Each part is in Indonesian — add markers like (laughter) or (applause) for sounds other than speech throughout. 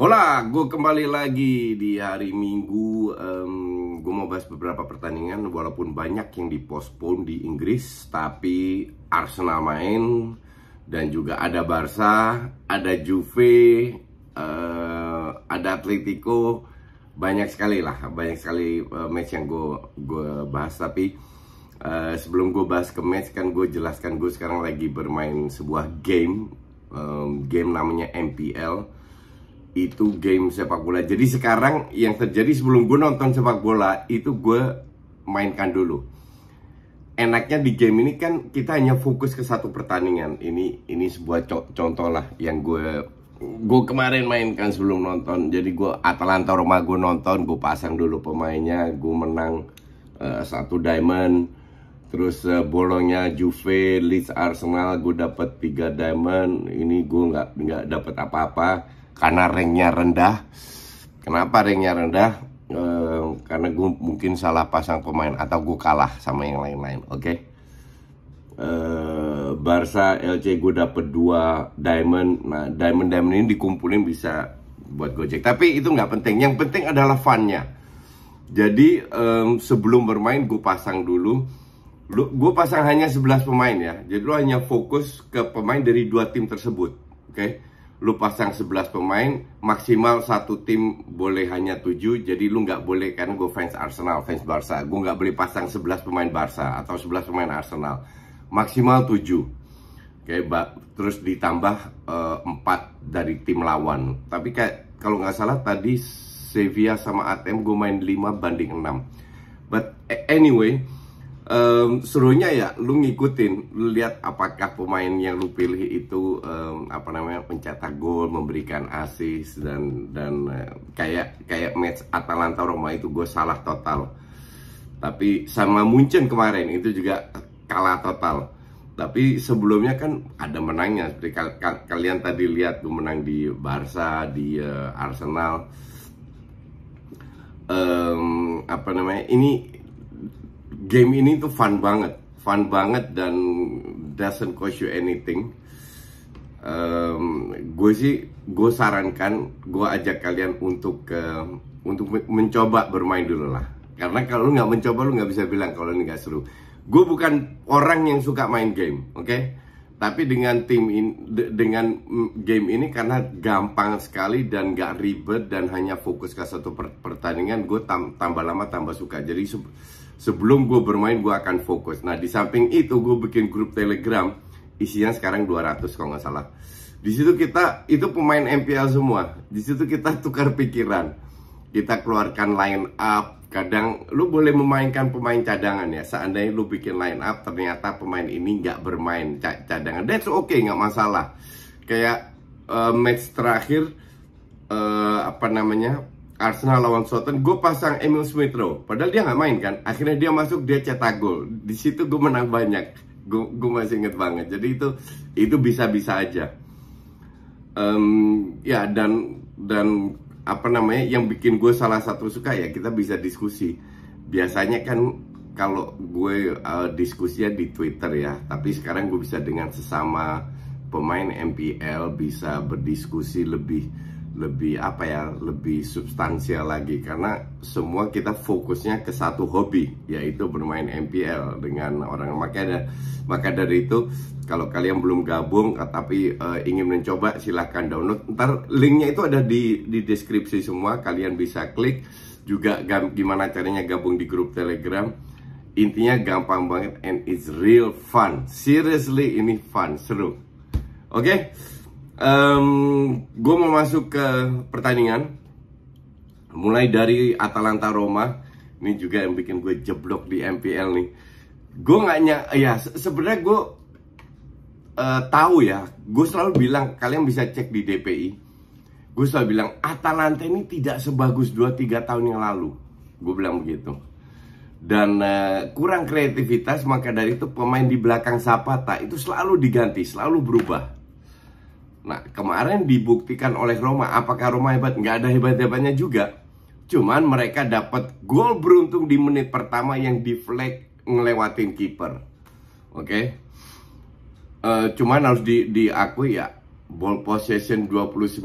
Hola, gue kembali lagi di hari Minggu. Um, gue mau bahas beberapa pertandingan, walaupun banyak yang dipospon di Inggris, tapi Arsenal main dan juga ada Barca, ada Juve, uh, ada Atletico, banyak sekali lah, banyak sekali eh, match yang gue gue bahas. Tapi uh, sebelum gue bahas ke match, kan gue jelaskan gue sekarang lagi bermain sebuah game, um, game namanya MPL itu game sepak bola. Jadi sekarang yang terjadi sebelum gue nonton sepak bola itu gue mainkan dulu. Enaknya di game ini kan kita hanya fokus ke satu pertandingan. Ini ini sebuah co contoh lah yang gue gue kemarin mainkan sebelum nonton. Jadi gue Atalanta Roma gue nonton, gue pasang dulu pemainnya, gue menang uh, satu diamond. Terus uh, bolongnya Juve, Leeds, Arsenal, gue dapat tiga diamond. Ini gue nggak nggak dapat apa-apa karena ringnya rendah kenapa ringnya rendah e, karena gue mungkin salah pasang pemain atau gue kalah sama yang lain-lain oke okay? Eh, Barca LC gue dapet dua diamond nah diamond diamond ini dikumpulin bisa buat gojek tapi itu nggak penting yang penting adalah funnya jadi um, sebelum bermain gue pasang dulu lu, Gue pasang hanya 11 pemain ya Jadi lu hanya fokus ke pemain dari dua tim tersebut Oke okay? lu pasang 11 pemain maksimal satu tim boleh hanya 7 jadi lu nggak boleh kan gue fans Arsenal fans Barca gue nggak boleh pasang 11 pemain Barca atau 11 pemain Arsenal maksimal 7 oke bak, terus ditambah eh, empat 4 dari tim lawan tapi kayak kalau nggak salah tadi Sevilla sama ATM gue main 5 banding 6 but anyway um, serunya ya lu ngikutin lu lihat apakah pemain yang lu pilih itu um, apa namanya pencetak gol memberikan assist dan dan uh, kayak kayak match Atalanta Roma itu gue salah total tapi sama Munchen kemarin itu juga kalah total tapi sebelumnya kan ada menangnya seperti kal kal kalian tadi lihat tuh menang di Barca di uh, Arsenal um, apa namanya ini game ini tuh fun banget, fun banget dan doesn't cost you anything. Um, gue sih gue sarankan gue ajak kalian untuk uh, untuk mencoba bermain dulu lah. Karena kalau lu nggak mencoba lu nggak bisa bilang kalau ini nggak seru. Gue bukan orang yang suka main game, oke? Okay? Tapi dengan tim in, de, dengan game ini karena gampang sekali dan gak ribet dan hanya fokus ke satu pertandingan, gue tam, tambah lama tambah suka. Jadi sebelum gue bermain gue akan fokus nah di samping itu gue bikin grup telegram isinya sekarang 200 kalau nggak salah di situ kita itu pemain MPL semua di situ kita (laughs) tukar pikiran kita keluarkan line up kadang lu boleh memainkan pemain cadangan ya seandainya lu bikin line up ternyata pemain ini nggak bermain cadangan that's okay nggak masalah kayak uh, match terakhir uh, apa namanya Arsenal lawan Southampton gue pasang Emil Smith Rowe padahal dia nggak main kan akhirnya dia masuk dia cetak gol di situ gue menang banyak gue masih inget banget jadi itu itu bisa bisa aja um, ya dan dan apa namanya yang bikin gue salah satu suka ya kita bisa diskusi biasanya kan kalau gue uh, diskusinya di Twitter ya tapi sekarang gue bisa dengan sesama pemain MPL bisa berdiskusi lebih lebih apa ya lebih substansial lagi karena semua kita fokusnya ke satu hobi yaitu bermain MPL dengan orang makanya maka dari itu kalau kalian belum gabung eh, tapi uh, ingin mencoba silahkan download ntar linknya itu ada di di deskripsi semua kalian bisa klik juga gimana caranya gabung di grup Telegram intinya gampang banget and it's real fun seriously ini fun seru oke okay? um, gue mau masuk ke pertandingan mulai dari Atalanta Roma ini juga yang bikin gue jeblok di MPL nih gue nggak nyak ya sebenarnya gue uh, tahu ya gue selalu bilang kalian bisa cek di DPI gue selalu bilang Atalanta ini tidak sebagus 2-3 tahun yang lalu gue bilang begitu dan uh, kurang kreativitas maka dari itu pemain di belakang Zapata itu selalu diganti selalu berubah Nah kemarin dibuktikan oleh Roma Apakah Roma hebat? Nggak ada hebat-hebatnya juga Cuman mereka dapat gol beruntung di menit pertama yang di flag ngelewatin kiper. Oke. Okay? Uh, eh, cuman harus di, diakui ya, ball possession 29%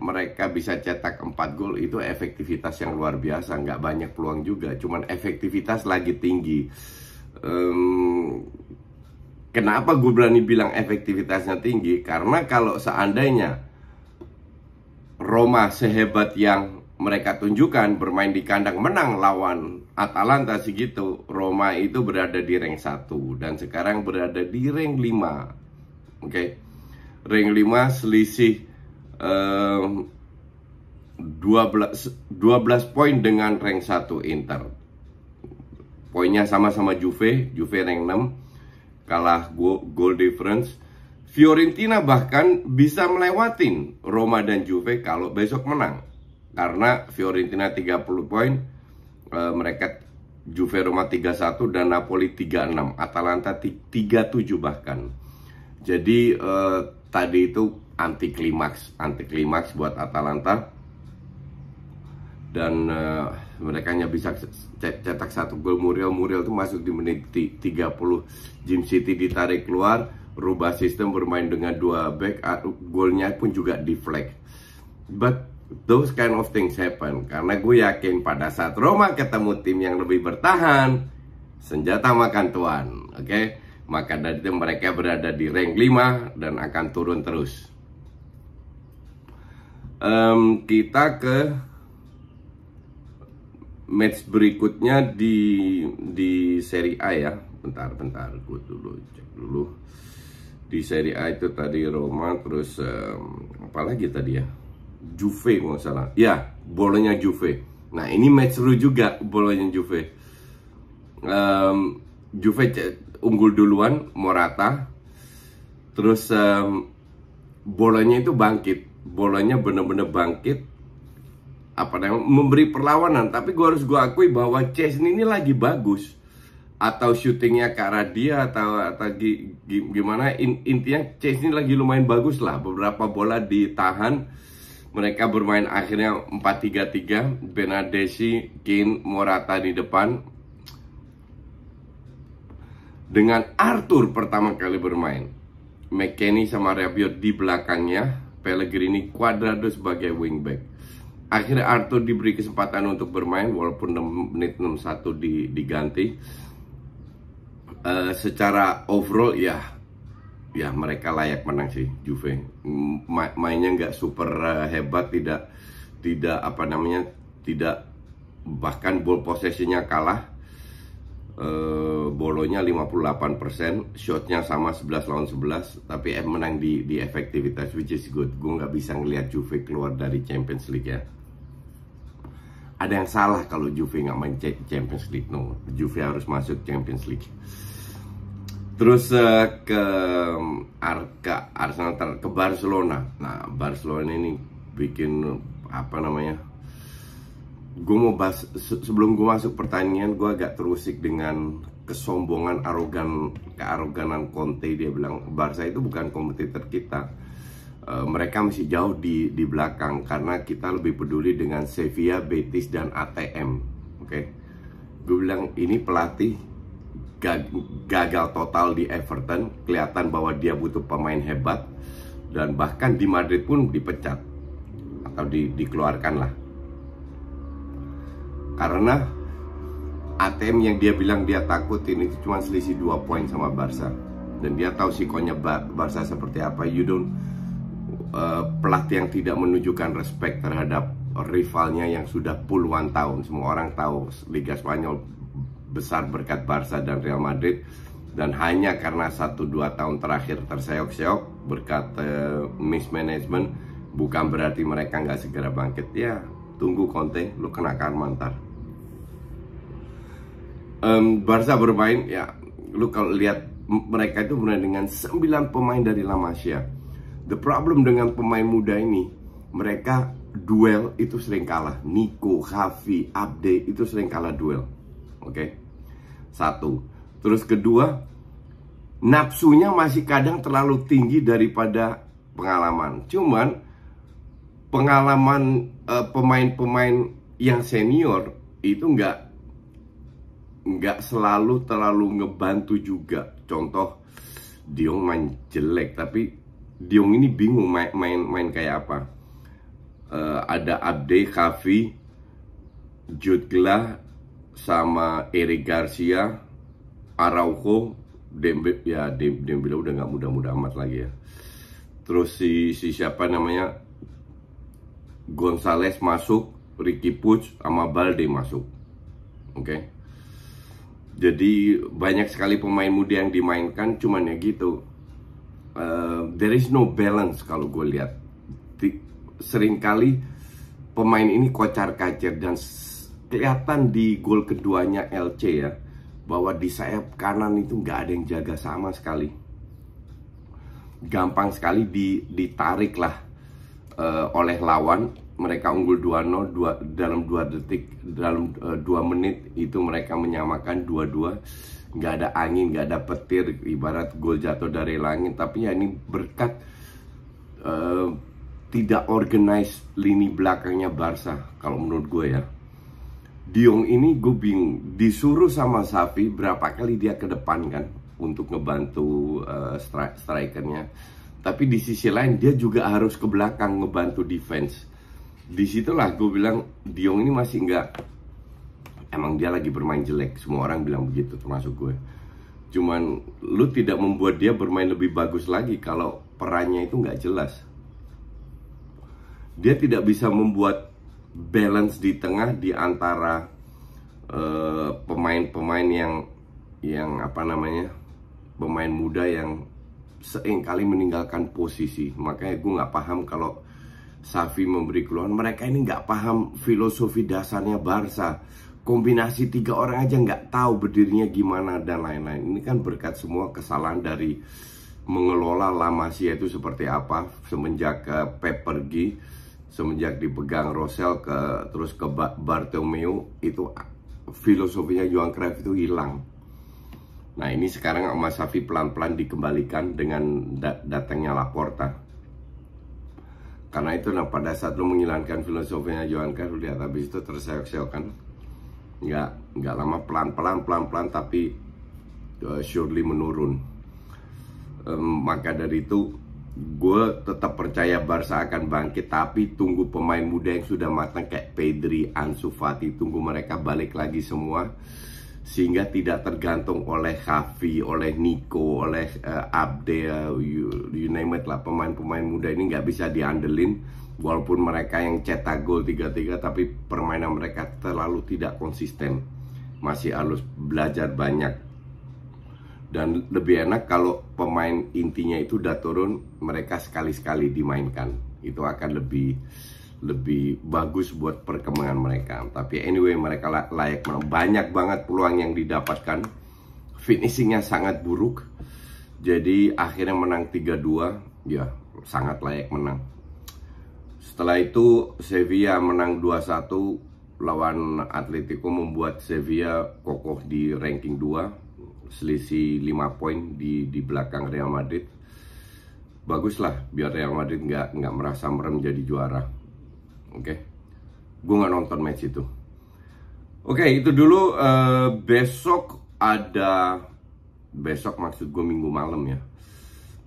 mereka bisa cetak 4 gol itu efektivitas yang luar biasa, nggak banyak peluang juga, cuman efektivitas lagi tinggi. Um, Kenapa gue berani bilang efektivitasnya tinggi? Karena kalau seandainya Roma sehebat yang mereka tunjukkan bermain di kandang menang lawan Atalanta segitu, Roma itu berada di rank 1 dan sekarang berada di rank 5. Oke. Okay? Rank 5 selisih um, 12 12 poin dengan rank 1 Inter. Poinnya sama-sama Juve, Juve rank 6 kalah goal difference. Fiorentina bahkan bisa melewatin Roma dan Juve kalau besok menang. Karena Fiorentina 30 poin, eh, mereka Juve Roma 31 dan Napoli 36, Atalanta 37 bahkan. Jadi e, tadi itu anti klimaks, anti klimaks buat Atalanta. Dan e, mereka hanya bisa cetak satu gol Muriel Muriel itu masuk di menit 30 Jim City ditarik keluar rubah sistem bermain dengan dua back golnya pun juga di but those kind of things happen karena gue yakin pada saat Roma ketemu tim yang lebih bertahan senjata makan tuan oke okay? maka dari itu mereka berada di rank 5 dan akan turun terus um, kita ke match berikutnya di di Serie A ya. Bentar, bentar, gue dulu cek dulu. Di seri A itu tadi Roma, terus um, apa lagi tadi ya? Juve nggak salah. Ya, bolanya Juve. Nah ini match seru juga bolanya Juve. Um, Juve unggul duluan, Morata. Terus um, bolanya itu bangkit, bolanya bener-bener bangkit apa namanya memberi perlawanan tapi gue harus gue akui bahwa Chesney ini lagi bagus atau syutingnya ke arah dia atau atau gi, gi, gimana in, intinya Chesney lagi lumayan bagus lah beberapa bola ditahan mereka bermain akhirnya 4-3-3 Benadesi, Kane, Morata di depan dengan Arthur pertama kali bermain McKennie sama Rabiot di belakangnya Pellegrini Cuadrado sebagai wingback akhirnya Arthur diberi kesempatan untuk bermain walaupun 6 menit 61 di, diganti uh, secara overall ya ya mereka layak menang sih Juve Ma mainnya nggak super uh, hebat tidak tidak apa namanya tidak bahkan ball possessionnya kalah Uh, bolonya 58%, shotnya sama 11 lawan 11, tapi eh, menang di, di efektivitas, which is good. Gue nggak bisa ngelihat Juve keluar dari Champions League ya ada yang salah kalau Juve nggak main Champions League. No, Juve harus masuk Champions League. Terus uh, ke mm, Arka Arsenal Arsenal ke Barcelona. Nah, Barcelona ini bikin apa namanya? Gue mau bahas sebelum gue masuk pertanyaan, gue agak terusik dengan kesombongan arogan kearoganan Conte dia bilang Barca itu bukan kompetitor kita Eh, mereka masih jauh di di belakang karena kita lebih peduli dengan Sevilla, Betis dan ATM. Oke. Okay? Gue bilang ini pelatih gagal total di Everton, kelihatan bahwa dia butuh pemain hebat dan bahkan di Madrid pun dipecat atau di, dikeluarkan lah. Karena ATM yang dia bilang dia takut ini cuma selisih 2 poin sama Barca dan dia tahu sikonya Barca seperti apa. You don't Eh, pelatih yang tidak menunjukkan respect terhadap rivalnya yang sudah puluhan tahun semua orang tahu Liga Spanyol besar berkat Barca dan Real Madrid dan hanya karena 1-2 tahun terakhir terseok-seok berkat uh, mismanagement bukan berarti mereka nggak segera bangkit ya tunggu Conte lu kena karma ntar um, Barca bermain ya lu kalau lihat mereka itu bermain dengan 9 pemain dari La Masia The problem dengan pemain muda ini, mereka duel itu sering kalah. Nico, Hafi, Abde itu sering kalah duel. Oke. Okay? Satu. Terus kedua, nafsunya masih kadang terlalu tinggi daripada pengalaman. Cuman pengalaman eh, pemain-pemain uh, yang senior itu nggak nggak selalu terlalu ngebantu juga. Contoh Diong main jelek tapi Diong ini bingung main main, main kayak apa. Uh, ada Abde, Kavi, Jude sama Eric Garcia, Araujo, Dembe, ya Dem, Dembele udah nggak muda-muda amat lagi ya. Terus si, si siapa namanya Gonzales masuk, Ricky Puig sama Balde masuk. Oke. Okay? Jadi banyak sekali pemain muda yang dimainkan cuman ya gitu Eh, there is no balance kalau gue lihat Di, seringkali pemain ini kocar kacir dan kelihatan di gol keduanya LC ya bahwa di sayap kanan itu nggak ada yang jaga sama sekali gampang sekali di, ditarik lah uh, oleh lawan mereka unggul 2-0 dua, dalam 2 detik dalam uh, eh, 2 menit itu mereka menyamakan 2-2 nggak ada angin nggak ada petir ibarat gol jatuh dari langit tapi ya ini berkat uh, tidak organize lini belakangnya Barca kalau menurut gue ya Diong ini gue bingung disuruh sama Sapi berapa kali dia ke depan kan untuk ngebantu uh, eh, stri strikernya tapi di sisi lain dia juga harus ke belakang ngebantu defense disitulah gue bilang Diong ini masih nggak emang dia lagi bermain jelek semua orang bilang begitu termasuk gue cuman lu tidak membuat dia bermain lebih bagus lagi kalau perannya itu nggak jelas dia tidak bisa membuat balance di tengah di antara eh, pemain-pemain uh, yang yang apa namanya pemain muda yang seringkali meninggalkan posisi makanya gue nggak paham kalau Safi memberi keluhan mereka ini nggak paham filosofi dasarnya Barca kombinasi tiga orang aja nggak tahu berdirinya gimana dan lain-lain ini kan berkat semua kesalahan dari mengelola Lamasia itu seperti apa semenjak Pep pergi semenjak dipegang Rosel ke terus ke Bartomeu itu filosofinya Johan Cruyff itu hilang Nah ini sekarang Mas Safi pelan-pelan dikembalikan dengan datangnya Laporta Karena itu nah, pada saat lo menghilangkan filosofinya Johan Cruyff Lihat habis itu terseok-seokan nggak nggak lama pelan pelan pelan pelan tapi uh, surely menurun um, maka dari itu gue tetap percaya Barca akan bangkit tapi tunggu pemain muda yang sudah matang kayak Pedri, Ansu Fati tunggu mereka balik lagi semua sehingga tidak tergantung oleh Xavi, oleh Nico, oleh uh, eh, Abde, you, you name it lah pemain-pemain muda ini nggak bisa diandelin walaupun mereka yang cetak gol 3-3 tapi permainan mereka terlalu tidak konsisten masih harus belajar banyak dan lebih enak kalau pemain intinya itu udah turun mereka sekali-sekali dimainkan itu akan lebih lebih bagus buat perkembangan mereka tapi anyway mereka layak menang banyak banget peluang yang didapatkan finishingnya sangat buruk jadi akhirnya menang 3-2 ya sangat layak menang setelah itu Sevilla menang 2-1 lawan Atletico membuat Sevilla kokoh di ranking 2 selisih 5 poin di di belakang Real Madrid. Baguslah biar Real Madrid nggak nggak merasa merem jadi juara. Oke. Okay? Gue nggak nonton match itu. Oke, okay, itu dulu uh, besok ada besok maksud gue minggu malam ya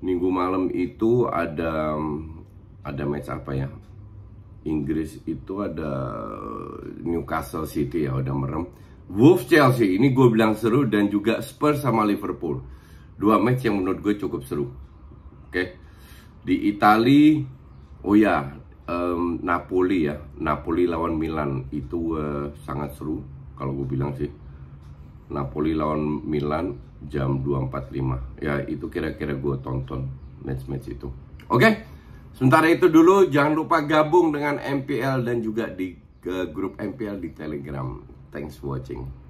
minggu malam itu ada ada match apa ya Inggris itu ada eh, Newcastle City ya udah merem Wolves Chelsea ini gue bilang seru dan juga Spurs sama Liverpool dua match yang menurut gue cukup seru oke di Itali oh ya um, Napoli ya Napoli lawan Milan itu uh, sangat seru kalau gue bilang sih Napoli lawan Milan jam 2.45 ya itu kira-kira gue tonton match-match itu oke okay? Sementara itu dulu jangan lupa gabung dengan MPL dan juga di ke grup MPL di Telegram. Thanks for watching.